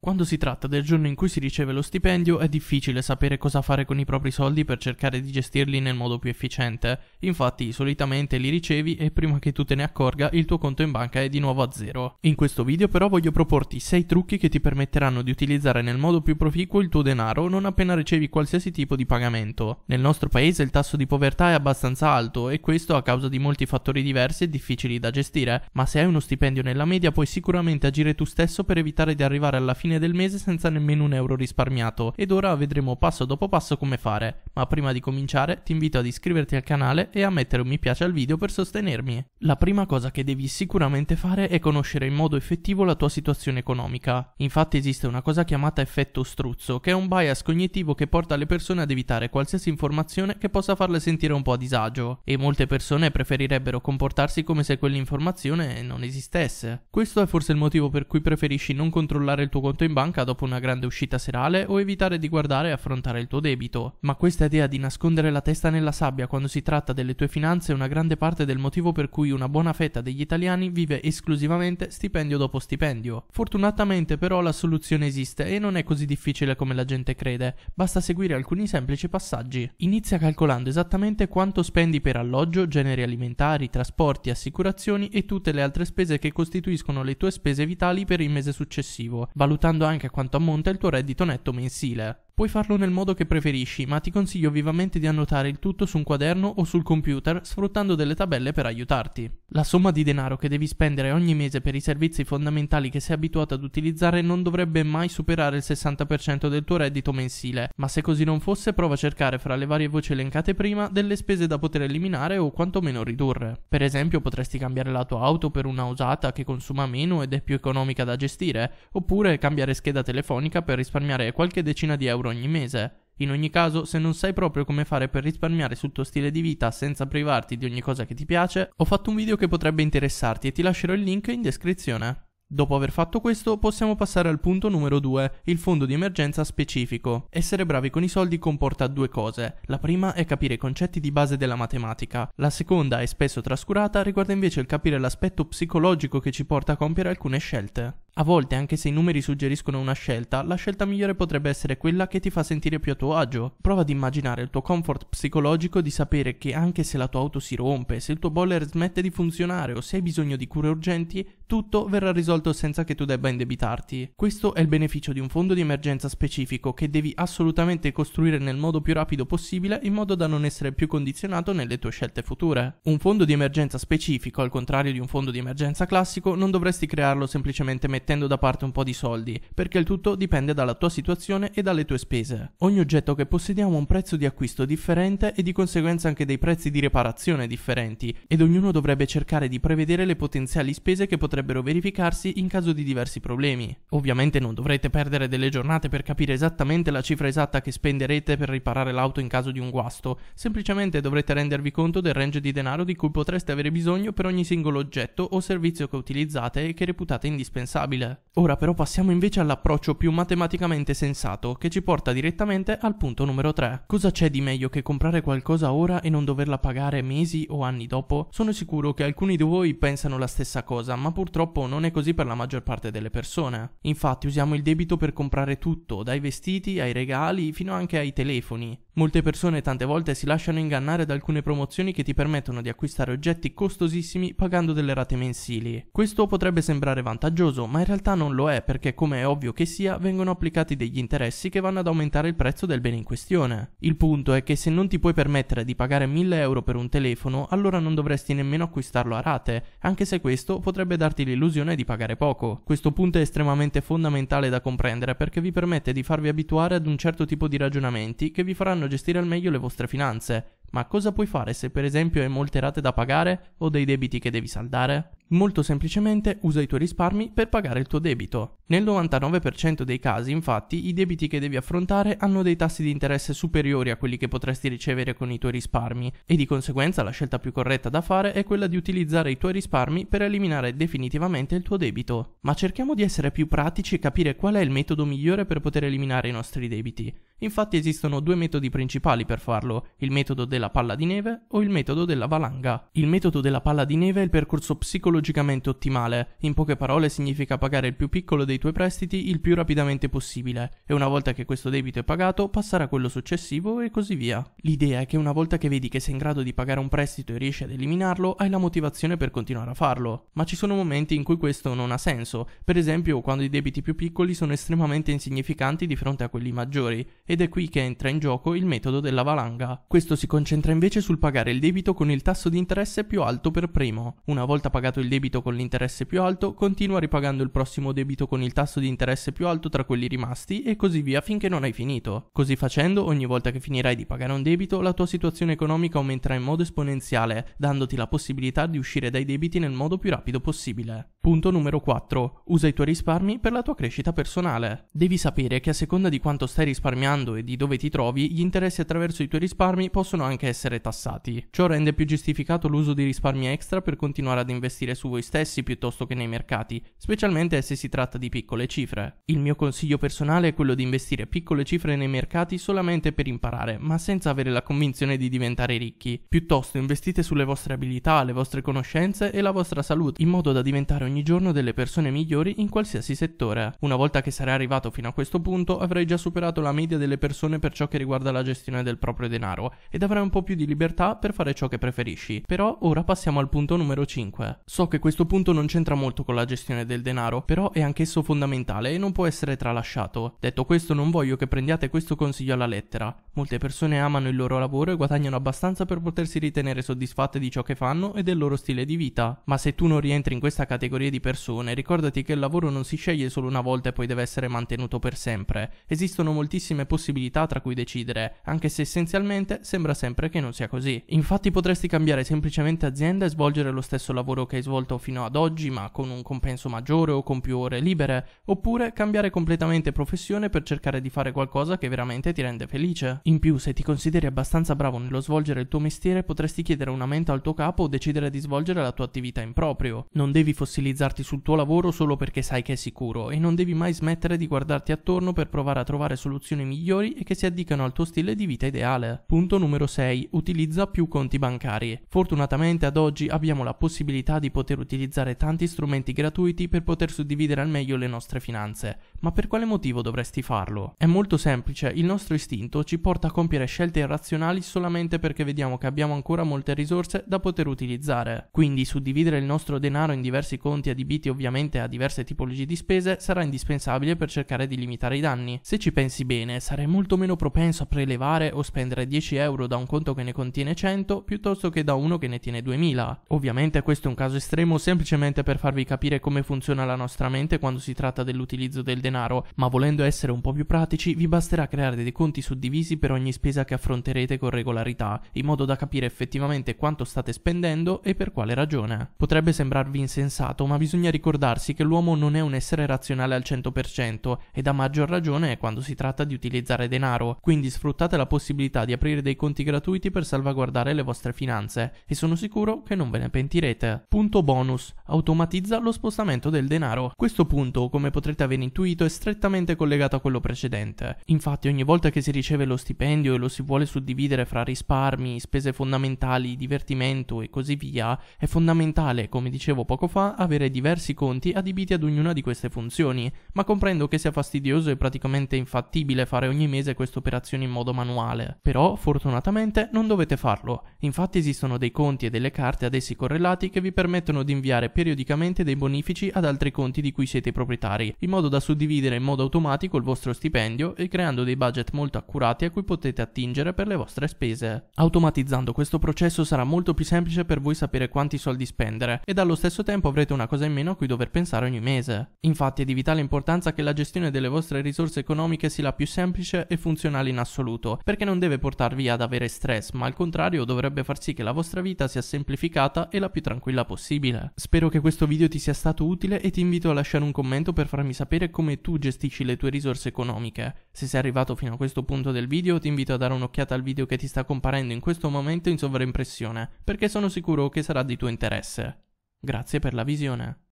Quando si tratta del giorno in cui si riceve lo stipendio è difficile sapere cosa fare con i propri soldi per cercare di gestirli nel modo più efficiente, infatti solitamente li ricevi e prima che tu te ne accorga il tuo conto in banca è di nuovo a zero. In questo video però voglio proporti 6 trucchi che ti permetteranno di utilizzare nel modo più proficuo il tuo denaro non appena ricevi qualsiasi tipo di pagamento. Nel nostro paese il tasso di povertà è abbastanza alto e questo a causa di molti fattori diversi e difficili da gestire, ma se hai uno stipendio nella media puoi sicuramente agire tu stesso per evitare di arrivare alla fine fine del mese senza nemmeno un euro risparmiato ed ora vedremo passo dopo passo come fare, ma prima di cominciare ti invito ad iscriverti al canale e a mettere un mi piace al video per sostenermi. La prima cosa che devi sicuramente fare è conoscere in modo effettivo la tua situazione economica. Infatti esiste una cosa chiamata effetto struzzo, che è un bias cognitivo che porta le persone ad evitare qualsiasi informazione che possa farle sentire un po' a disagio e molte persone preferirebbero comportarsi come se quell'informazione non esistesse. Questo è forse il motivo per cui preferisci non controllare il tuo conto conto in banca dopo una grande uscita serale o evitare di guardare e affrontare il tuo debito. Ma questa idea di nascondere la testa nella sabbia quando si tratta delle tue finanze è una grande parte del motivo per cui una buona fetta degli italiani vive esclusivamente stipendio dopo stipendio. Fortunatamente però la soluzione esiste e non è così difficile come la gente crede, basta seguire alcuni semplici passaggi. Inizia calcolando esattamente quanto spendi per alloggio, generi alimentari, trasporti, assicurazioni e tutte le altre spese che costituiscono le tue spese vitali per il mese successivo. Valutare valutando anche a quanto ammonta il tuo reddito netto mensile. Puoi farlo nel modo che preferisci, ma ti consiglio vivamente di annotare il tutto su un quaderno o sul computer sfruttando delle tabelle per aiutarti. La somma di denaro che devi spendere ogni mese per i servizi fondamentali che sei abituato ad utilizzare non dovrebbe mai superare il 60% del tuo reddito mensile, ma se così non fosse prova a cercare fra le varie voci elencate prima delle spese da poter eliminare o quantomeno ridurre. Per esempio potresti cambiare la tua auto per una usata che consuma meno ed è più economica da gestire, oppure cambiare scheda telefonica per risparmiare qualche decina di euro euro ogni mese. In ogni caso, se non sai proprio come fare per risparmiare sul tuo stile di vita senza privarti di ogni cosa che ti piace, ho fatto un video che potrebbe interessarti e ti lascerò il link in descrizione. Dopo aver fatto questo possiamo passare al punto numero 2, il fondo di emergenza specifico. Essere bravi con i soldi comporta due cose. La prima è capire i concetti di base della matematica, la seconda e spesso trascurata riguarda invece il capire l'aspetto psicologico che ci porta a compiere alcune scelte. A volte, anche se i numeri suggeriscono una scelta, la scelta migliore potrebbe essere quella che ti fa sentire più a tuo agio. Prova ad immaginare il tuo comfort psicologico di sapere che anche se la tua auto si rompe, se il tuo boller smette di funzionare o se hai bisogno di cure urgenti, tutto verrà risolto senza che tu debba indebitarti. Questo è il beneficio di un fondo di emergenza specifico che devi assolutamente costruire nel modo più rapido possibile in modo da non essere più condizionato nelle tue scelte future. Un fondo di emergenza specifico, al contrario di un fondo di emergenza classico, non dovresti crearlo semplicemente mettendo mettendo da parte un po' di soldi, perché il tutto dipende dalla tua situazione e dalle tue spese. Ogni oggetto che possediamo ha un prezzo di acquisto differente e di conseguenza anche dei prezzi di riparazione differenti, ed ognuno dovrebbe cercare di prevedere le potenziali spese che potrebbero verificarsi in caso di diversi problemi. Ovviamente non dovrete perdere delle giornate per capire esattamente la cifra esatta che spenderete per riparare l'auto in caso di un guasto, semplicemente dovrete rendervi conto del range di denaro di cui potreste avere bisogno per ogni singolo oggetto o servizio che utilizzate e che reputate indispensabile stabile. Ora però passiamo invece all'approccio più matematicamente sensato, che ci porta direttamente al punto numero 3. Cosa c'è di meglio che comprare qualcosa ora e non doverla pagare mesi o anni dopo? Sono sicuro che alcuni di voi pensano la stessa cosa, ma purtroppo non è così per la maggior parte delle persone. Infatti usiamo il debito per comprare tutto, dai vestiti ai regali fino anche ai telefoni. Molte persone tante volte si lasciano ingannare da alcune promozioni che ti permettono di acquistare oggetti costosissimi pagando delle rate mensili. Questo potrebbe sembrare vantaggioso, ma in realtà non lo è perché, come è ovvio che sia, vengono applicati degli interessi che vanno ad aumentare il prezzo del bene in questione. Il punto è che se non ti puoi permettere di pagare 1000 euro per un telefono, allora non dovresti nemmeno acquistarlo a rate, anche se questo potrebbe darti l'illusione di pagare poco. Questo punto è estremamente fondamentale da comprendere perché vi permette di farvi abituare ad un certo tipo di ragionamenti che vi faranno gestire al meglio le vostre finanze, ma cosa puoi fare se per esempio hai molte rate da pagare o dei debiti che devi saldare? Molto semplicemente usa i tuoi risparmi per pagare il tuo debito. Nel 99% dei casi infatti i debiti che devi affrontare hanno dei tassi di interesse superiori a quelli che potresti ricevere con i tuoi risparmi e di conseguenza la scelta più corretta da fare è quella di utilizzare i tuoi risparmi per eliminare definitivamente il tuo debito. Ma cerchiamo di essere più pratici e capire qual è il metodo migliore per poter eliminare i nostri debiti. Infatti esistono due metodi principali per farlo, il metodo della palla di neve o il metodo della valanga. Il metodo della palla di neve è il percorso psicologicamente ottimale, in poche parole significa pagare il più piccolo dei tuoi prestiti il più rapidamente possibile e una volta che questo debito è pagato passare a quello successivo e così via. L'idea è che una volta che vedi che sei in grado di pagare un prestito e riesci ad eliminarlo, hai la motivazione per continuare a farlo, ma ci sono momenti in cui questo non ha senso, per esempio quando i debiti più piccoli sono estremamente insignificanti di fronte a quelli maggiori ed è qui che entra in gioco il metodo della valanga. Questo si concentra invece sul pagare il debito con il tasso di interesse più alto per primo. Una volta pagato il debito con l'interesse più alto, continua ripagando il prossimo debito con il tasso di interesse più alto tra quelli rimasti e così via finché non hai finito. Così facendo, ogni volta che finirai di pagare un debito, la tua situazione economica aumenterà in modo esponenziale, dandoti la possibilità di uscire dai debiti nel modo più rapido possibile. Punto numero 4. Usa i tuoi risparmi per la tua crescita personale. Devi sapere che a seconda di quanto stai risparmiando quando e di dove ti trovi, gli interessi attraverso i tuoi risparmi possono anche essere tassati. Ciò rende più giustificato l'uso di risparmi extra per continuare ad investire su voi stessi piuttosto che nei mercati, specialmente se si tratta di piccole cifre. Il mio consiglio personale è quello di investire piccole cifre nei mercati solamente per imparare, ma senza avere la convinzione di diventare ricchi. Piuttosto investite sulle vostre abilità, le vostre conoscenze e la vostra salute, in modo da diventare ogni giorno delle persone migliori in qualsiasi settore. Una volta che sarai arrivato fino a questo punto, avrai già superato la media del delle persone per ciò che riguarda la gestione del proprio denaro ed avrai un po' più di libertà per fare ciò che preferisci. Però ora passiamo al punto numero 5. So che questo punto non c'entra molto con la gestione del denaro, però è anch'esso fondamentale e non può essere tralasciato. Detto questo non voglio che prendiate questo consiglio alla lettera. Molte persone amano il loro lavoro e guadagnano abbastanza per potersi ritenere soddisfatte di ciò che fanno e del loro stile di vita. Ma se tu non rientri in questa categoria di persone, ricordati che il lavoro non si sceglie solo una volta e poi deve essere mantenuto per sempre. Esistono moltissime possibilità possibilità tra cui decidere, anche se essenzialmente sembra sempre che non sia così. Infatti potresti cambiare semplicemente azienda e svolgere lo stesso lavoro che hai svolto fino ad oggi, ma con un compenso maggiore o con più ore libere, oppure cambiare completamente professione per cercare di fare qualcosa che veramente ti rende felice. In più, se ti consideri abbastanza bravo nello svolgere il tuo mestiere, potresti chiedere un aumento al tuo capo o decidere di svolgere la tua attività in proprio. Non devi fossilizzarti sul tuo lavoro solo perché sai che è sicuro e non devi mai smettere di guardarti attorno per provare a trovare soluzioni migliori migliori e che si addicano al tuo stile di vita ideale. Punto numero 6. Utilizza più conti bancari. Fortunatamente ad oggi abbiamo la possibilità di poter utilizzare tanti strumenti gratuiti per poter suddividere al meglio le nostre finanze. Ma per quale motivo dovresti farlo? È molto semplice, il nostro istinto ci porta a compiere scelte irrazionali solamente perché vediamo che abbiamo ancora molte risorse da poter utilizzare. Quindi suddividere il nostro denaro in diversi conti adibiti ovviamente a diverse tipologie di spese sarà indispensabile per cercare di limitare i danni. Se ci pensi bene, sarei molto meno propenso a prelevare o spendere 10 euro da un conto che ne contiene 100 piuttosto che da uno che ne tiene 2000. Ovviamente questo è un caso estremo semplicemente per farvi capire come funziona la nostra mente quando si tratta dell'utilizzo del denaro, ma volendo essere un po' più pratici vi basterà creare dei conti suddivisi per ogni spesa che affronterete con regolarità, in modo da capire effettivamente quanto state spendendo e per quale ragione. Potrebbe sembrarvi insensato, ma bisogna ricordarsi che l'uomo non è un essere razionale al 100% e a maggior ragione quando si tratta di utilizzare realizzare denaro, quindi sfruttate la possibilità di aprire dei conti gratuiti per salvaguardare le vostre finanze e sono sicuro che non ve ne pentirete. Punto bonus. Automatizza lo spostamento del denaro. Questo punto, come potrete aver intuito, è strettamente collegato a quello precedente. Infatti ogni volta che si riceve lo stipendio e lo si vuole suddividere fra risparmi, spese fondamentali, divertimento e così via, è fondamentale, come dicevo poco fa, avere diversi conti adibiti ad ognuna di queste funzioni, ma comprendo che sia fastidioso e praticamente infattibile fare ogni mese questa operazione in modo manuale, però fortunatamente non dovete farlo. Infatti esistono dei conti e delle carte ad essi correlati che vi permettono di inviare periodicamente dei bonifici ad altri conti di cui siete proprietari, in modo da suddividere in modo automatico il vostro stipendio e creando dei budget molto accurati a cui potete attingere per le vostre spese. Automatizzando questo processo sarà molto più semplice per voi sapere quanti soldi spendere ed allo stesso tempo avrete una cosa in meno a cui dover pensare ogni mese. Infatti è di vitale importanza che la gestione delle vostre risorse economiche sia la più semplice semplice e funzionale in assoluto, perché non deve portarvi ad avere stress, ma al contrario dovrebbe far sì che la vostra vita sia semplificata e la più tranquilla possibile. Spero che questo video ti sia stato utile e ti invito a lasciare un commento per farmi sapere come tu gestisci le tue risorse economiche. Se sei arrivato fino a questo punto del video ti invito a dare un'occhiata al video che ti sta comparendo in questo momento in sovraimpressione, perché sono sicuro che sarà di tuo interesse. Grazie per la visione.